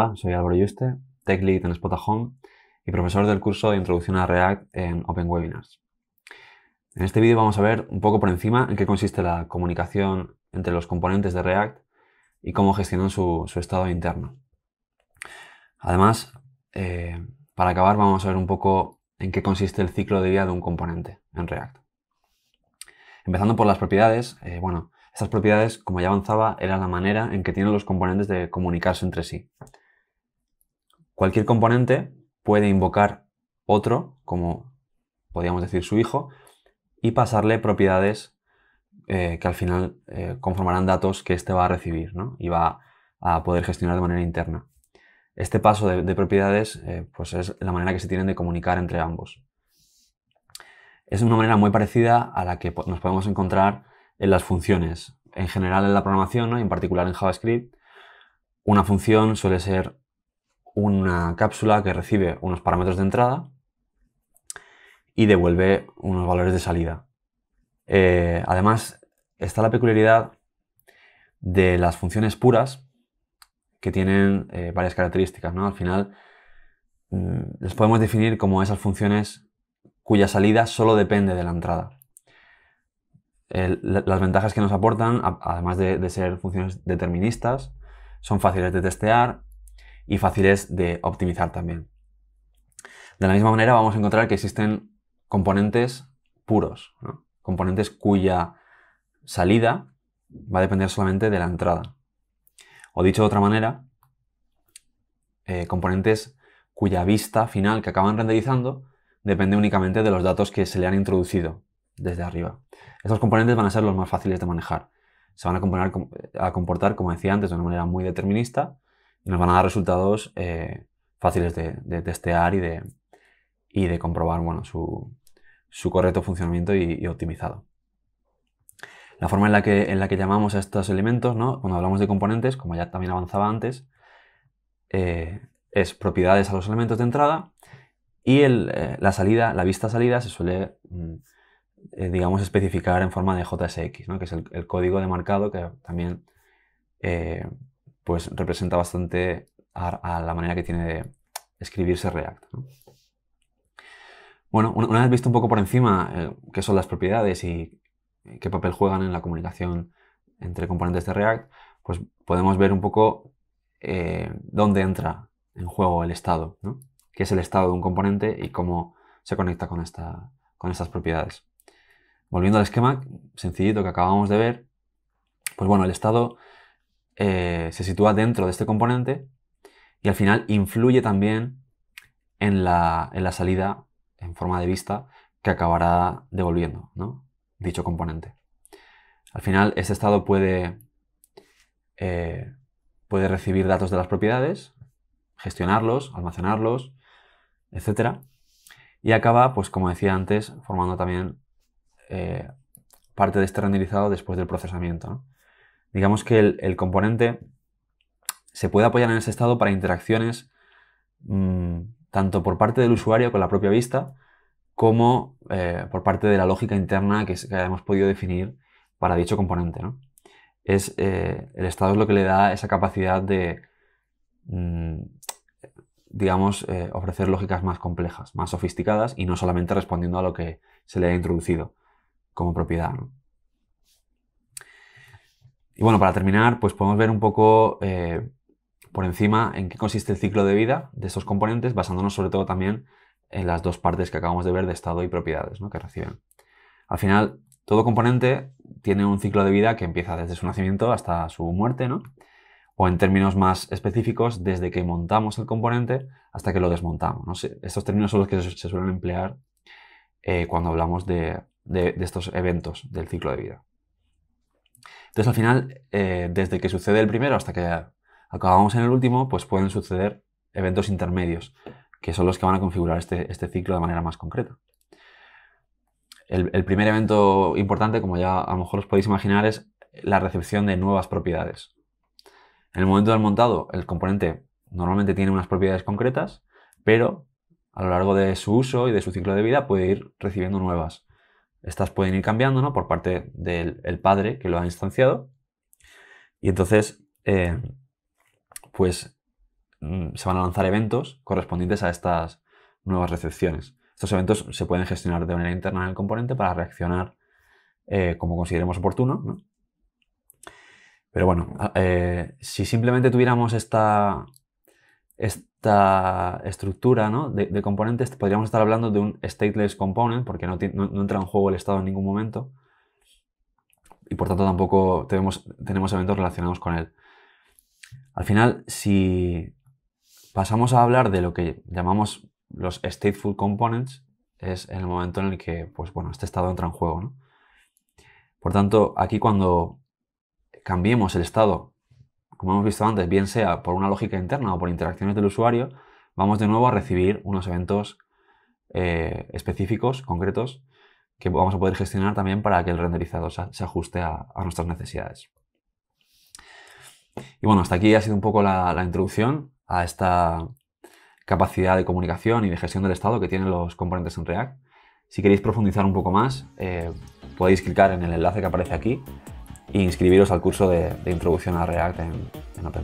Hola, soy Álvaro Yuste, Tech Lead en Spotahome y profesor del curso de Introducción a React en Open Webinars. En este vídeo vamos a ver un poco por encima en qué consiste la comunicación entre los componentes de React y cómo gestionan su, estado interno. Además, eh, para acabar vamos a ver un poco en qué consiste el ciclo de vida de un componente en React. Empezando por las propiedades, eh, bueno, estas propiedades, como ya avanzaba, eran la manera en que tienen los componentes de comunicarse entre sí. Cualquier componente puede invocar otro, como podríamos decir su hijo, y pasarle propiedades eh, que al final eh, conformarán datos que éste va a recibir y va a poder gestionar de manera interna. Este paso de, propiedades eh, pues es la manera que se tienen de comunicar entre ambos. Es una manera muy parecida a la que nos podemos encontrar en las funciones. En general en la programación, ¿no? en particular en JavaScript, una función suele ser una cápsula que recibe unos parámetros de entrada y devuelve unos valores de salida. Eh, además, está la peculiaridad de las funciones puras que tienen eh, varias características. ¿no? Al final, las mm, les podemos definir como esas funciones cuya salida solo depende de la entrada. las ventajas que nos aportan, además de ser funciones deterministas, son fáciles de testear y fáciles de optimizar también. De la misma manera vamos a encontrar que existen componentes puros, componentes cuya salida va a depender solamente de la entrada. O dicho de otra manera, eh, componentes cuya vista final que acaban renderizando depende únicamente de los datos que se le han introducido desde arriba. Estos componentes van a ser los más fáciles de manejar. Se van a, a comportar, como decía antes, de una manera muy determinista nos van a dar resultados eh, fáciles de, testear y de, y de comprobar bueno, su, correcto funcionamiento y, optimizado. La forma en la, que, en la que llamamos a estos elementos, ¿no? cuando hablamos de componentes, como ya también avanzaba antes, eh, es propiedades a los elementos de entrada y eh, la salida, la vista salida se suele, mm, digamos, especificar en forma de JSX, ¿no? que es el, el, código de marcado que también pues representa bastante a, la manera que tiene de escribirse React. Bueno, una vez visto un poco por encima eh, qué son las propiedades y qué papel juegan en la comunicación entre componentes de React, pues podemos ver un poco eh, dónde entra en juego el estado, ¿no? qué es el estado de un componente y cómo se conecta con, esta, con estas propiedades. Volviendo al esquema sencillito que acabamos de ver, pues bueno, el estado eh, se sitúa dentro de este componente y al final influye también en la, salida en forma de vista que acabará devolviendo dicho componente. Al final, este estado puede, eh, puede recibir datos de las propiedades, gestionarlos, almacenarlos, etc. Y acaba, pues como decía antes, formando también eh, parte de este renderizado después del procesamiento digamos que el, componente se puede apoyar en ese estado para interacciones mm, tanto por parte del usuario con la propia vista como eh, por parte de la lógica interna que, hemos podido definir para dicho componente. ¿no? Es, eh, el estado es lo que le da esa capacidad de, mm, digamos, eh, ofrecer lógicas más complejas, más sofisticadas y no solamente respondiendo a lo que se le ha introducido como propiedad. Y bueno, para terminar, pues podemos ver un poco eh, por encima en qué consiste el ciclo de vida de estos componentes, basándonos sobre todo también en las dos partes que acabamos de ver de estado y propiedades ¿no? que reciben. Al final, todo componente tiene un ciclo de vida que empieza desde su nacimiento hasta su muerte, ¿no? o en términos más específicos, desde que montamos el componente hasta que lo desmontamos. Estos términos son los que se suelen emplear eh, cuando hablamos de estos eventos del ciclo de vida. Entonces al final, eh, desde que sucede el primero hasta que acabamos en el último, pues pueden suceder eventos intermedios, que son los que van a configurar este, este ciclo de manera más concreta. El, el, primer evento importante, como ya a lo mejor os podéis imaginar, es la recepción de nuevas propiedades. En el momento del montado, el componente normalmente tiene unas propiedades concretas, pero a lo largo de su uso y de su ciclo de vida puede ir recibiendo nuevas. Estas pueden ir cambiando ¿no? por parte del padre que lo ha instanciado. Y entonces, eh, pues mm, se van a lanzar eventos correspondientes a estas nuevas recepciones. Estos eventos se pueden gestionar de manera interna en el componente para reaccionar eh, como consideremos oportuno. Pero bueno, eh, si simplemente tuviéramos esta esta estructura de, componentes, podríamos estar hablando de un stateless component, porque no, entra en juego el estado en ningún momento, y por tanto tampoco tenemos, tenemos eventos relacionados con él. Al final, si pasamos a hablar de lo que llamamos los stateful components, es en el momento en el que pues, bueno, este estado entra en juego. Por tanto, aquí cuando cambiemos el estado como hemos visto antes, bien sea por una lógica interna o por interacciones del usuario, vamos de nuevo a recibir unos eventos eh, específicos, concretos, que vamos a poder gestionar también para que el renderizado se, ajuste a, nuestras necesidades. Y bueno, hasta aquí ha sido un poco la, introducción a esta capacidad de comunicación y de gestión del estado que tienen los componentes en React. Si queréis profundizar un poco más, eh, podéis clicar en el enlace que aparece aquí e inscribiros al curso de, introducción a React en, en Open